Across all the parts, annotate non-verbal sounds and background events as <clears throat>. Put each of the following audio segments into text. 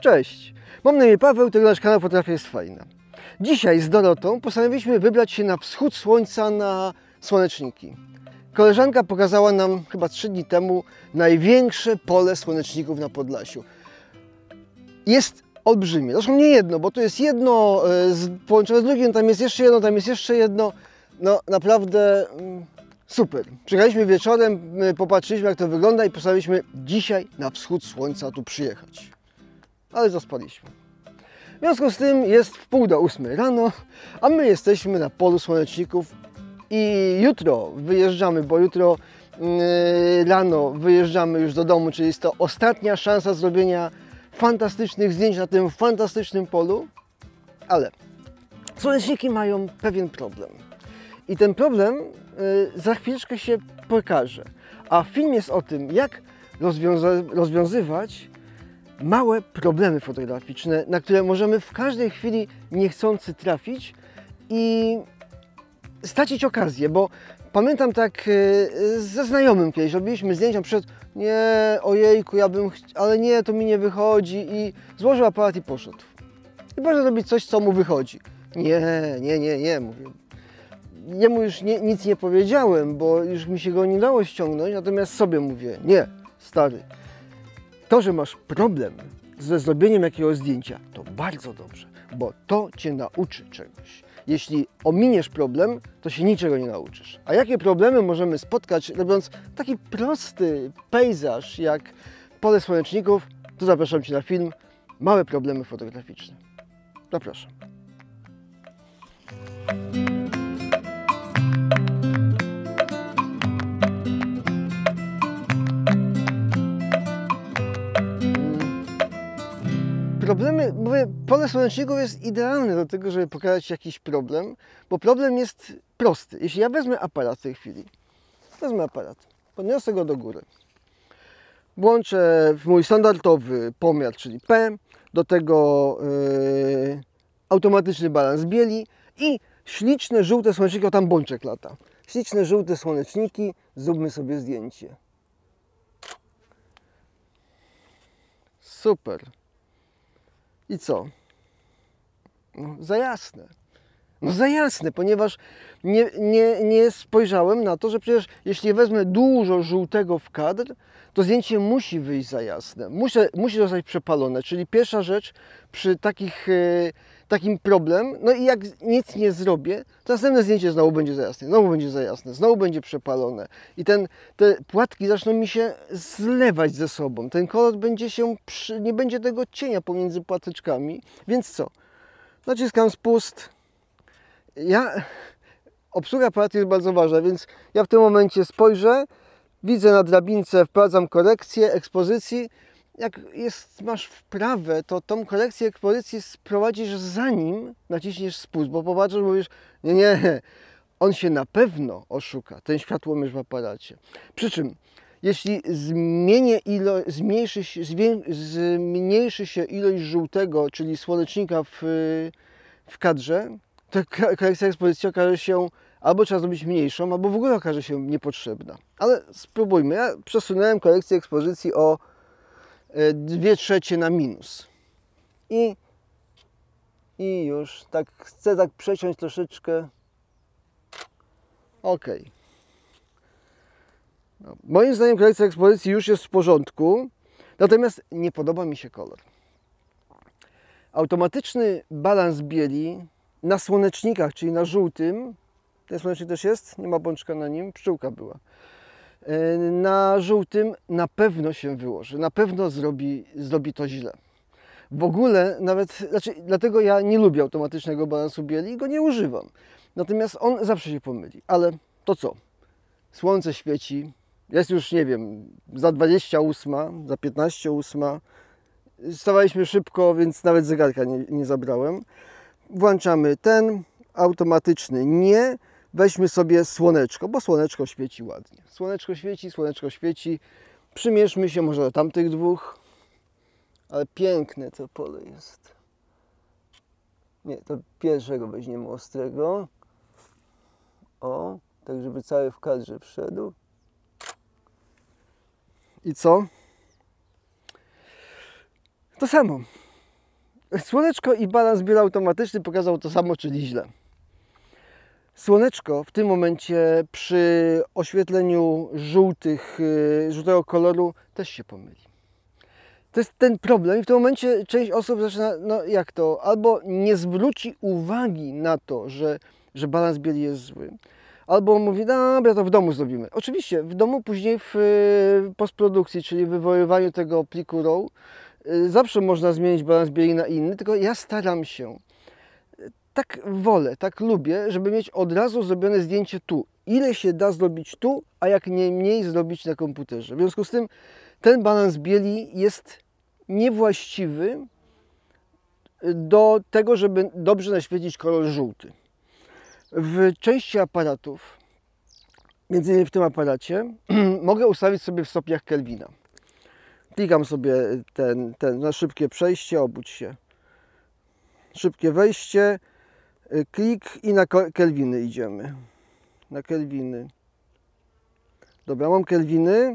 Cześć, mam na imię Paweł, to nasz kanał Fotografia jest Fajna. Dzisiaj z Dorotą postanowiliśmy wybrać się na wschód słońca na słoneczniki. Koleżanka pokazała nam chyba 3 dni temu największe pole słoneczników na Podlasiu. Jest olbrzymie, zresztą nie jedno, bo to jest jedno e, połączone z drugim, tam jest jeszcze jedno, tam jest jeszcze jedno. No naprawdę mm, super. Przyjechaliśmy wieczorem, e, popatrzyliśmy jak to wygląda i postanowiliśmy dzisiaj na wschód słońca tu przyjechać ale zaspaliśmy. W związku z tym jest w pół do ósmej rano, a my jesteśmy na polu słoneczników i jutro wyjeżdżamy, bo jutro yy, rano wyjeżdżamy już do domu, czyli jest to ostatnia szansa zrobienia fantastycznych zdjęć na tym fantastycznym polu, ale słoneczniki mają pewien problem. I ten problem yy, za chwileczkę się pokaże. A film jest o tym, jak rozwiąza- rozwiązywać małe problemy fotograficzne, na które możemy w każdej chwili niechcący trafić i stracić okazję, bo pamiętam tak e, e, ze znajomym kiedyś, robiliśmy zdjęcia przed nie, ojejku, ja bym, ale nie, to mi nie wychodzi i złożył aparat i poszedł. I bardzo robić coś, co mu wychodzi. Nie, nie, nie, nie, mówię. Jemu już nie, nic nie powiedziałem, bo już mi się go nie dało ściągnąć, natomiast sobie mówię, nie, stary, to, że masz problem ze zrobieniem jakiegoś zdjęcia, to bardzo dobrze, bo to cię nauczy czegoś. Jeśli ominiesz problem, to się niczego nie nauczysz. A jakie problemy możemy spotkać, robiąc taki prosty pejzaż jak pole słoneczników, to zapraszam Cię na film Małe problemy fotograficzne. Zapraszam. problemy, mówię, pole słoneczników jest idealne do tego, żeby pokazać jakiś problem, bo problem jest prosty. Jeśli ja wezmę aparat w tej chwili, wezmę aparat, podniosę go do góry, włączę w mój standardowy pomiar, czyli P, do tego yy, automatyczny balans bieli i śliczne żółte słoneczniki, o tam bączek lata. Śliczne żółte słoneczniki, zróbmy sobie zdjęcie. Super. I co? No, za jasne. No za jasne, ponieważ nie, nie, nie spojrzałem na to, że przecież jeśli wezmę dużo żółtego w kadr, to zdjęcie musi wyjść za jasne. Musi, musi zostać przepalone. Czyli pierwsza rzecz przy takich... Yy, takim problem, no i jak nic nie zrobię, to następne zdjęcie znowu będzie za jasne, znowu będzie za jasne, znowu będzie przepalone i ten, te płatki zaczną mi się zlewać ze sobą, ten kolor będzie się, przy, nie będzie tego cienia pomiędzy płateczkami, więc co? Naciskam spust, ja, obsługa aparatu jest bardzo ważna, więc ja w tym momencie spojrzę, widzę na drabince, wprowadzam korekcję ekspozycji, jak jest, masz wprawę, to tą kolekcję ekspozycji sprowadzisz zanim naciśniesz spust, bo popatrzysz, mówisz, nie, nie, on się na pewno oszuka, ten światłomierz w aparacie. Przy czym, jeśli zmienię ilo, zmniejszy, się, zmniejszy się ilość żółtego, czyli słonecznika w, w kadrze, to kolekcja ekspozycji okaże się albo trzeba zrobić mniejszą, albo w ogóle okaże się niepotrzebna. Ale spróbujmy. Ja przesunąłem kolekcję ekspozycji o E, dwie trzecie na minus. I, I już, tak chcę tak przeciąć troszeczkę. Ok. No, moim zdaniem kolekcja ekspozycji już jest w porządku, natomiast nie podoba mi się kolor. Automatyczny balans bieli na słonecznikach, czyli na żółtym, ten słonecznik też jest, nie ma bączka na nim, pszczółka była. E, na żółtym na pewno się wyłoży, na pewno zrobi, zrobi to źle. W ogóle nawet, znaczy, dlatego ja nie lubię automatycznego balansu bieli i go nie używam. Natomiast on zawsze się pomyli. Ale to co? Słońce świeci, jest już, nie wiem, za 28, za 15 ósma. Stawaliśmy szybko, więc nawet zegarka nie, nie zabrałem. Włączamy ten, automatyczny nie, weźmy sobie słoneczko, bo słoneczko świeci ładnie. Słoneczko świeci, słoneczko świeci. Przymierzmy się może do tamtych dwóch. Ale piękne to pole jest. Nie, to pierwszego weźmiemy ostrego. O, tak żeby cały w kadrze wszedł. I co? To samo. Słoneczko i balans biura automatyczny pokazał to samo, czyli źle. Słoneczko w tym momencie przy oświetleniu żółtych, y, żółtego koloru też się pomyli. To jest ten problem i w tym momencie część osób zaczyna, no jak to, albo nie zwróci uwagi na to, że, że balans bieli jest zły, albo mówi, dobra, to w domu zrobimy. Oczywiście w domu później w y, postprodukcji, czyli wywoływaniu tego pliku RAW, y, zawsze można zmienić balans bieli na inny, tylko ja staram się tak wolę, tak lubię, żeby mieć od razu zrobione zdjęcie tu. Ile się da zrobić tu, a jak mniej zrobić na komputerze. W związku z tym ten balans bieli jest niewłaściwy do tego, żeby dobrze naświetlić kolor żółty. W części aparatów, między innymi w tym aparacie, <clears throat> mogę ustawić sobie w stopniach Kelvina. Klikam sobie ten, ten na szybkie przejście, obudź się. Szybkie wejście, Y, klik i na kelwiny idziemy. Na kelwiny. Dobra, mam kelwiny.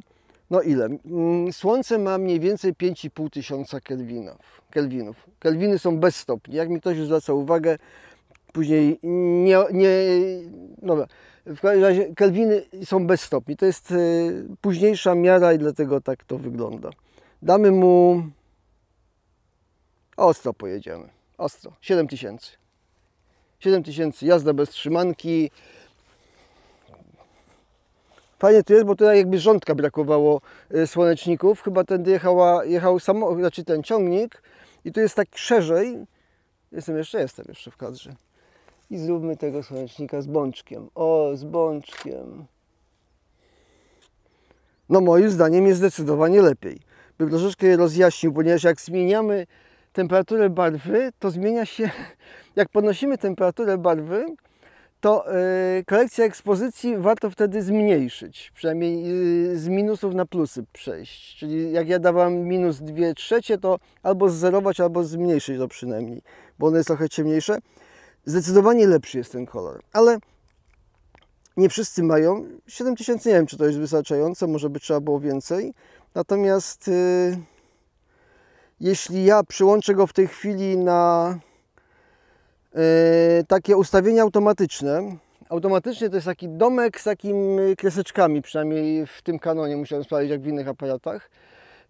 No ile? Mm, słońce ma mniej więcej 5,5 tysiąca kelwinów. kelwinów. Kelwiny są bez stopni. Jak mi ktoś już zwraca uwagę, później nie... nie dobra. W każdym razie kelwiny są bez stopni. To jest y, późniejsza miara i dlatego tak to wygląda. Damy mu... Ostro pojedziemy. Ostro. 7 tysięcy. 7000 jazda bez trzymanki. Fajnie to jest, bo tutaj jakby rządka brakowało e, słoneczników. Chyba tędy jechała, jechał samochód, znaczy ten ciągnik. I tu jest tak szerzej. Jestem jeszcze, jestem jeszcze w kadrze. I zróbmy tego słonecznika z bączkiem. O, z bączkiem. No moim zdaniem jest zdecydowanie lepiej. Bym troszeczkę je rozjaśnił, ponieważ jak zmieniamy temperaturę barwy, to zmienia się, <laughs> jak podnosimy temperaturę barwy, to yy, kolekcję ekspozycji warto wtedy zmniejszyć, przynajmniej yy, z minusów na plusy przejść. Czyli jak ja dawam minus 2 trzecie, to albo zerować, albo zmniejszyć to przynajmniej, bo one jest trochę ciemniejsze. Zdecydowanie lepszy jest ten kolor, ale nie wszyscy mają. 7000 nie wiem, czy to jest wystarczające, może by trzeba było więcej. Natomiast... Yy, jeśli ja przyłączę go w tej chwili na yy, takie ustawienia automatyczne, automatycznie to jest taki domek z takimi e, kreseczkami, przynajmniej w tym kanonie musiałem sprawdzić jak w innych aparatach,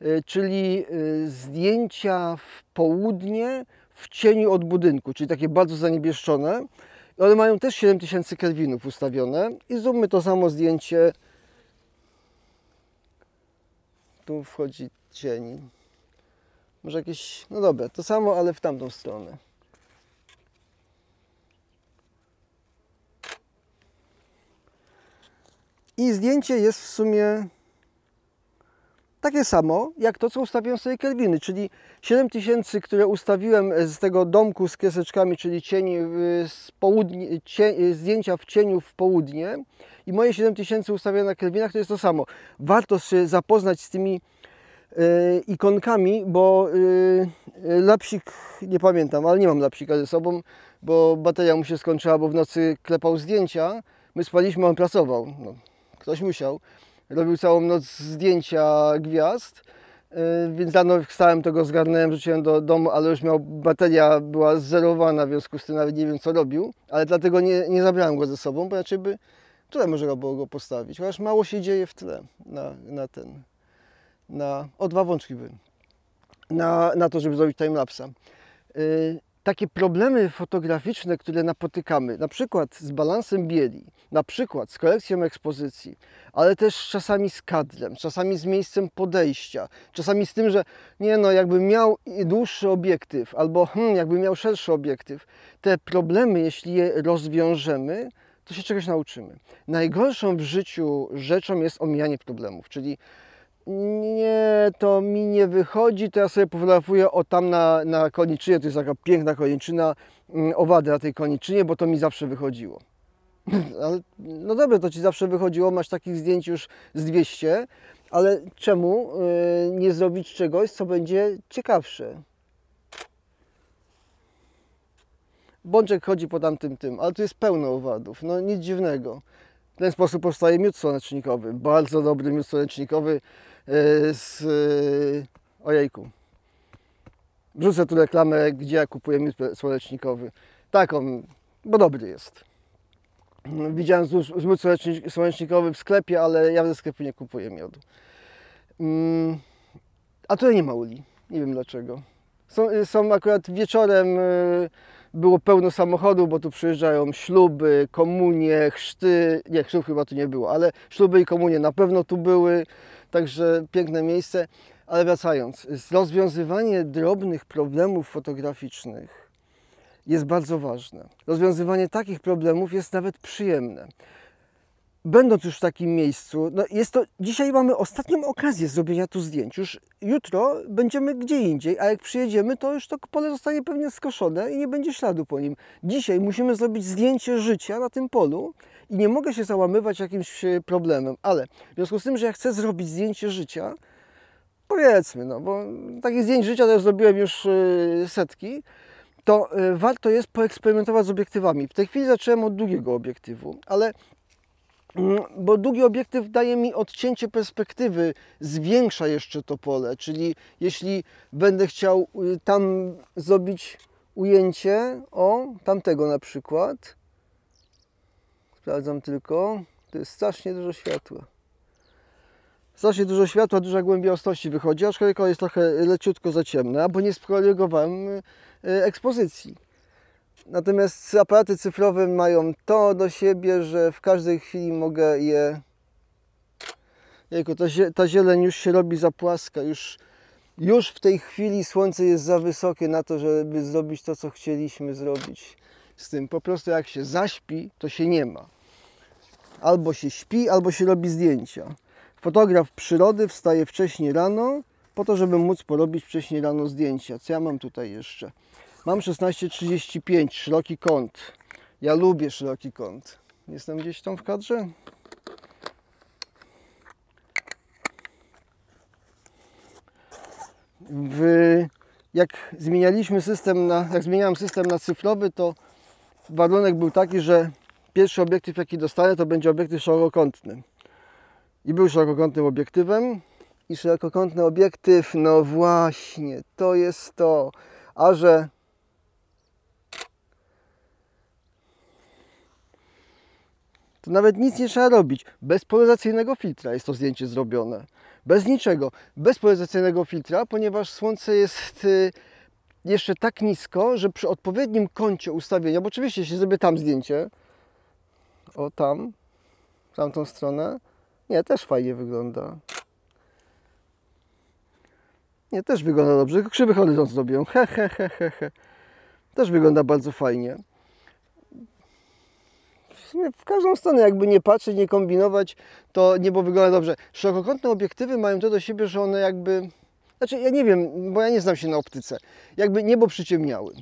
yy, czyli yy, zdjęcia w południe w cieniu od budynku, czyli takie bardzo zaniebieszczone. I one mają też 7000 kelwinów ustawione i zróbmy to samo zdjęcie. Tu wchodzi cień. Może jakieś, no dobra, to samo, ale w tamtą stronę. I zdjęcie jest w sumie takie samo, jak to, co ustawiłem sobie kelwiny, czyli 7000, które ustawiłem z tego domku z kreseczkami, czyli cień z południe, zdjęcia w cieniu w południe i moje 7000 ustawione na kelwinach, to jest to samo. Warto się zapoznać z tymi Y, ikonkami, bo y, y, lapsik, nie pamiętam, ale nie mam lapsika ze sobą, bo bateria mu się skończyła, bo w nocy klepał zdjęcia. My spaliśmy, on pracował. No, ktoś musiał. Robił całą noc zdjęcia gwiazd, więc rano wstałem, tego zgarnąłem, wrzuciłem do domu, ale już miał, bateria była zerowana, w związku z tym nawet nie wiem, co robił, ale dlatego nie, nie zabrałem go ze sobą, bo raczej by, tyle może było go postawić, chociaż mało się dzieje w tle na, na ten, na, o dwa wątki były, na, na to, żeby zrobić timelapse'a. Yy, takie problemy fotograficzne, które napotykamy, na przykład z balansem bieli, na przykład z kolekcją ekspozycji, ale też czasami z kadrem, czasami z miejscem podejścia, czasami z tym, że nie no, jakbym miał dłuższy obiektyw, albo hmm, jakbym miał szerszy obiektyw, te problemy, jeśli je rozwiążemy, to się czegoś nauczymy. Najgorszą w życiu rzeczą jest omijanie problemów, czyli nie, to mi nie wychodzi, to ja sobie pofotografuję o tam na, na koniczynie, to jest taka piękna koniczyna, mm, owady na tej koniczynie, bo to mi zawsze wychodziło. <laughs> Ale, no dobrze, to Ci zawsze wychodziło, masz takich zdjęć już z 200, ale czemu yy, nie zrobić czegoś, co będzie ciekawsze? Bączek chodzi po tamtym tym, ale tu jest pełno owadów, no nic dziwnego ten sposób powstaje miód słonecznikowy. Bardzo dobry miód słonecznikowy e, z... E, ojejku. Wrzucę tu reklamę, gdzie ja kupuję miód słonecznikowy. Tak on, bo dobry jest. Widziałem miód słonecznikowy w sklepie, ale ja ze sklepu nie kupuję miodu. Mm, a tutaj nie ma uli. Nie wiem dlaczego. Są, są akurat wieczorem e, było pełno samochodów, bo tu przyjeżdżają śluby, komunie, chrzty. Nie, chrztów chyba tu nie było, ale śluby i komunie na pewno tu były, także piękne miejsce. Ale wracając, rozwiązywanie drobnych problemów fotograficznych jest bardzo ważne. Rozwiązywanie takich problemów jest nawet przyjemne będąc już w takim miejscu, no jest to, dzisiaj mamy ostatnią okazję zrobienia tu zdjęć. Już jutro będziemy gdzie indziej, a jak przyjedziemy, to już to pole zostanie pewnie skoszone i nie będzie śladu po nim. Dzisiaj musimy zrobić zdjęcie życia na tym polu i nie mogę się załamywać jakimś e, problemem, ale w związku z tym, że ja chcę zrobić zdjęcie życia, powiedzmy, no bo takich zdjęć życia też zrobiłem już e, setki, to e, warto jest poeksperymentować z obiektywami. W tej chwili zacząłem od długiego obiektywu, ale Mm, bo długi obiektyw daje mi odcięcie perspektywy, zwiększa jeszcze to pole, czyli jeśli będę chciał y, tam zrobić ujęcie, o, tamtego na przykład, sprawdzam tylko, to jest strasznie dużo światła. Strasznie dużo światła, duża głębia ostrości wychodzi, aczkolwiek jest trochę leciutko za ciemna, bo nie skoregowałem y, y, ekspozycji. Natomiast aparaty cyfrowe mają to do siebie, że w każdej chwili mogę je... Jejku, ta, zie ta zieleń już się robi za płaska, już, już w tej chwili słońce jest za wysokie na to, żeby zrobić to, co chcieliśmy zrobić z tym. Po prostu jak się zaśpi, to się nie ma. Albo się śpi, albo się robi zdjęcia. Fotograf przyrody wstaje wcześniej rano, po to, żeby móc porobić wcześniej rano zdjęcia. Co ja mam tutaj jeszcze? Mam 16,35, szeroki kąt. Ja lubię szeroki kąt. Jestem gdzieś tam w kadrze? W, jak zmienialiśmy system na, jak zmieniałem system na cyfrowy, to warunek był taki, że pierwszy obiektyw jaki dostanę to będzie obiektyw szerokokątny. I był szerokokątnym obiektywem i szerokokątny obiektyw, no właśnie, to jest to. A że to nawet nic nie trzeba robić. Bez polaryzacyjnego filtra jest to zdjęcie zrobione. Bez niczego. Bez polaryzacyjnego filtra, ponieważ słońce jest y, jeszcze tak nisko, że przy odpowiednim kącie ustawienia, bo oczywiście jeśli zrobię tam zdjęcie, o tam, tamtą stronę, nie, też fajnie wygląda. Nie, też wygląda dobrze, tylko krzywy horyzont zrobiłem, he, he, he, he, he. Też wygląda bardzo fajnie sumie w każdą stronę, jakby nie patrzeć, nie kombinować, to niebo wygląda dobrze. Szerokokątne obiektywy mają to do siebie, że one jakby... Znaczy, ja nie wiem, bo ja nie znam się na optyce. Jakby niebo przyciemniały.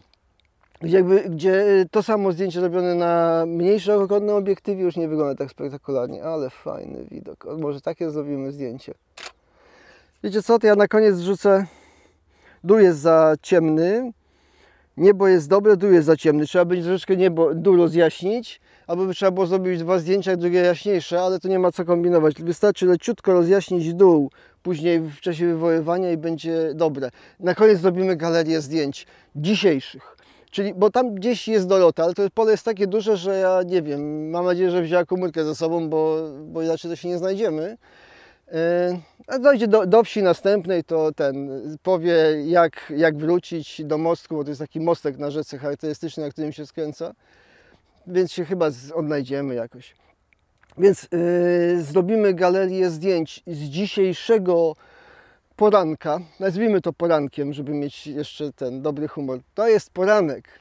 Jakby, gdzie y, to samo zdjęcie robione na mniej szerokokątnym obiektywie już nie wygląda tak spektakularnie, ale fajny widok. może takie zrobimy zdjęcie. Wiecie co, to ja na koniec wrzucę... Dół jest za ciemny, niebo jest dobre, dół jest za ciemny. Trzeba będzie troszeczkę niebo, dół rozjaśnić, albo by trzeba było zrobić dwa zdjęcia, drugie jaśniejsze, ale to nie ma co kombinować. Wystarczy leciutko rozjaśnić dół, później w czasie wywoływania i będzie dobre. Na koniec zrobimy galerię zdjęć dzisiejszych. Czyli, bo tam gdzieś jest dolota, ale to pole jest takie duże, że ja nie wiem. Mam nadzieję, że wzięła komórkę ze sobą, bo, bo inaczej to się nie znajdziemy. E, a dojdzie do, do, wsi następnej, to ten powie jak, jak wrócić do mostku, bo to jest taki mostek na rzece charakterystyczny, na którym się skręca więc się chyba odnajdziemy jakoś. Więc yy, zrobimy galerię zdjęć z dzisiejszego poranka. Nazwijmy to porankiem, żeby mieć jeszcze ten dobry humor. To jest poranek.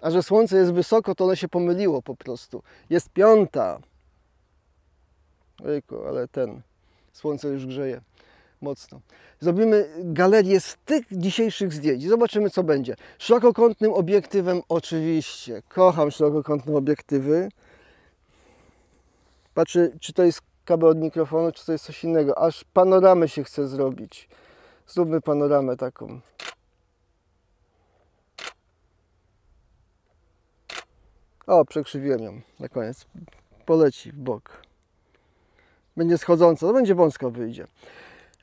A że słońce jest wysoko, to ono się pomyliło po prostu. Jest piąta. Ojku, ale ten. Słońce już grzeje mocno. Zrobimy galerię z tych dzisiejszych zdjęć zobaczymy, co będzie. Szerokokątnym obiektywem oczywiście. Kocham szerokokątne obiektywy. Patrzę, czy to jest kabel od mikrofonu, czy to jest coś innego. Aż panoramę się chce zrobić. Zróbmy panoramę taką. O, przekrzywiłem ją na koniec. Poleci w bok. Będzie schodząca, to będzie wąsko wyjdzie.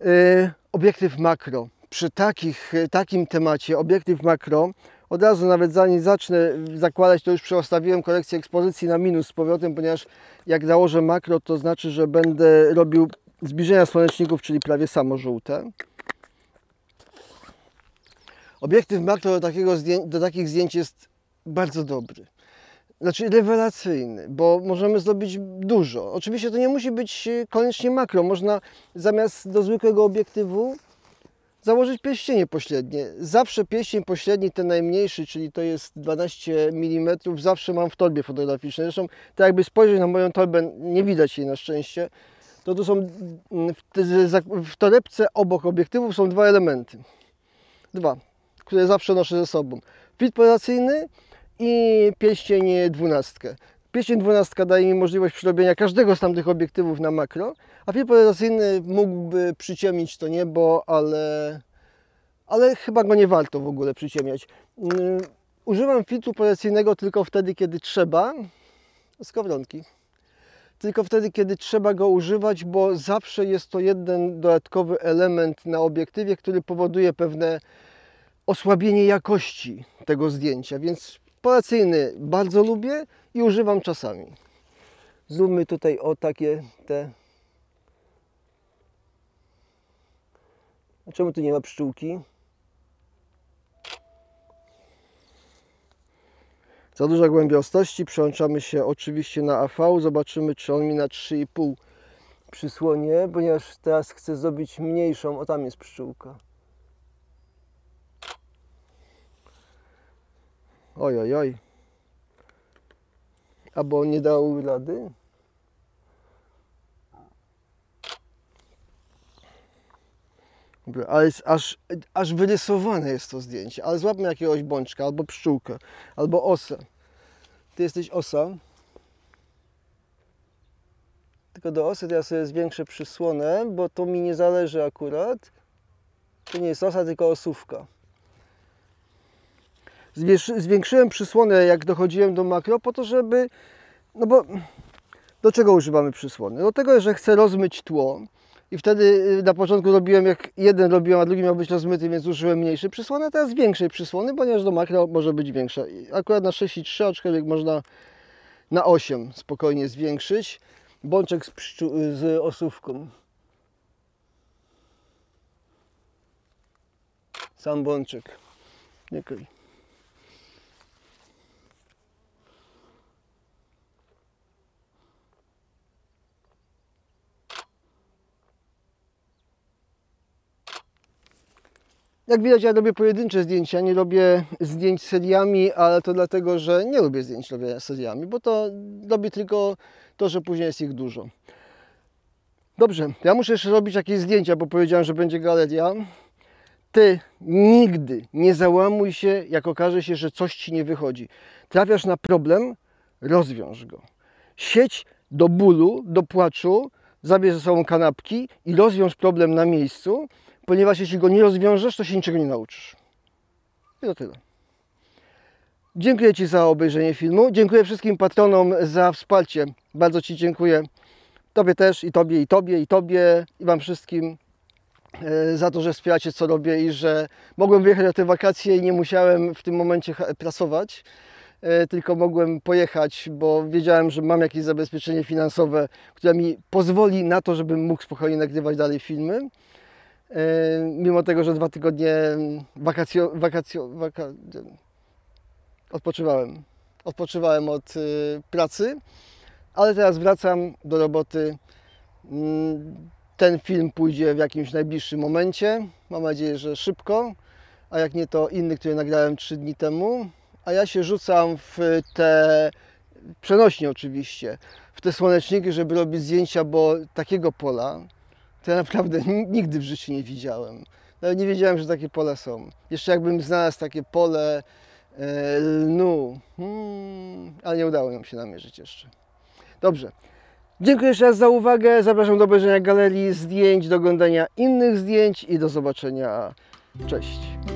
Y, obiektyw makro. Przy takich, y, takim temacie obiektyw makro od razu nawet zanim zacznę zakładać, to już przeostawiłem kolekcję ekspozycji na minus z powrotem, ponieważ jak założę makro, to znaczy, że będę robił zbliżenia słoneczników, czyli prawie samo żółte. Obiektyw makro do, takiego, do takich zdjęć jest bardzo dobry znaczy rewelacyjny, bo możemy zrobić dużo. Oczywiście to nie musi być e, koniecznie makro. Można zamiast do zwykłego obiektywu założyć pierścienie pośrednie. Zawsze pierścień pośredni, ten najmniejszy, czyli to jest 12 mm, zawsze mam w torbie fotograficznej. Zresztą tak jakby spojrzeć na moją torbę, nie widać jej na szczęście, to tu są mm, w torebce obok obiektywów są dwa elementy. Dwa, które zawsze noszę ze sobą. Fit poracyjny i pierścień dwunastkę. Pierścień dwunastka daje mi możliwość przerobienia każdego z tamtych obiektywów na makro, a film polaryzacyjny mógłby przyciemnić to niebo, ale, ale chyba go nie warto w ogóle przyciemniać. Mm, używam filtru polaryzacyjnego tylko wtedy, kiedy trzeba. Skowronki tylko wtedy, kiedy trzeba go używać, bo zawsze jest to jeden dodatkowy element na obiektywie, który powoduje pewne osłabienie jakości tego zdjęcia, więc Polacyjny bardzo lubię i używam czasami. Zróbmy tutaj o takie te... Czemu tu nie ma pszczółki? Za duża głębia ostrości. Przełączamy się oczywiście na AV. Zobaczymy, czy on mi na 3,5 przysłonie, ponieważ teraz chcę zrobić mniejszą. O, tam jest pszczółka. Oj, oj, oj. Albo nie dał rady? Ale jest aż, aż wyrysowane jest to zdjęcie. Ale złapmy jakiegoś bączka, albo pszczółkę, albo osę. Ty jesteś osa. Tylko do osy ja sobie zwiększę przysłonę, bo to mi nie zależy akurat. To nie jest osa, tylko osówka. Zwiększyłem przysłonę, jak dochodziłem do makro, po to, żeby... No bo do czego używamy przysłony? Do tego, że chcę rozmyć tło i wtedy y, na początku robiłem, jak jeden robiłem, a drugi miał być rozmyty, więc użyłem mniejszej przysłony, a teraz większej przysłony, ponieważ do makro może być większa. Akurat na 6,3, aczkolwiek można na 8 spokojnie zwiększyć. Bączek z, y, z osówką. Sam bączek. Dziękuję. Jak widać, ja robię pojedyncze zdjęcia, nie robię zdjęć seriami, ale to dlatego, że nie lubię zdjęć robienia seriami, bo to robię tylko to, że później jest ich dużo. Dobrze, ja muszę jeszcze robić jakieś zdjęcia, bo powiedziałem, że będzie galeria. Ty nigdy nie załamuj się, jak okaże się, że coś Ci nie wychodzi. Trafiasz na problem, rozwiąż go. Sieć do bólu, do płaczu, zabierz ze sobą kanapki i rozwiąż problem na miejscu, ponieważ jeśli go nie rozwiążesz, to się niczego nie nauczysz. I to tyle. Dziękuję Ci za obejrzenie filmu. Dziękuję wszystkim patronom za wsparcie. Bardzo Ci dziękuję. Tobie też i Tobie, i Tobie, i Tobie, i Wam wszystkim e, za to, że wspieracie co robię i że mogłem wyjechać na te wakacje i nie musiałem w tym momencie pracować, e, tylko mogłem pojechać, bo wiedziałem, że mam jakieś zabezpieczenie finansowe, które mi pozwoli na to, żebym mógł spokojnie nagrywać dalej filmy. Yy, mimo tego, że dwa tygodnie mm, wakacjo, wakacjo, odpoczywałem. Odpoczywałem od y, pracy, ale teraz wracam do roboty. Mm, ten film pójdzie w jakimś najbliższym momencie. Mam nadzieję, że szybko, a jak nie to inny, który nagrałem trzy dni temu. A ja się rzucam w te przenośnie oczywiście, w te słoneczniki, żeby robić zdjęcia, bo takiego pola, to ja naprawdę nigdy w życiu nie widziałem. Nawet nie wiedziałem, że takie pola są. Jeszcze jakbym znalazł takie pole e, lnu, hmm, ale nie udało nam się namierzyć jeszcze. Dobrze. Dziękuję jeszcze raz za uwagę. Zapraszam do obejrzenia galerii zdjęć, do oglądania innych zdjęć i do zobaczenia. Cześć.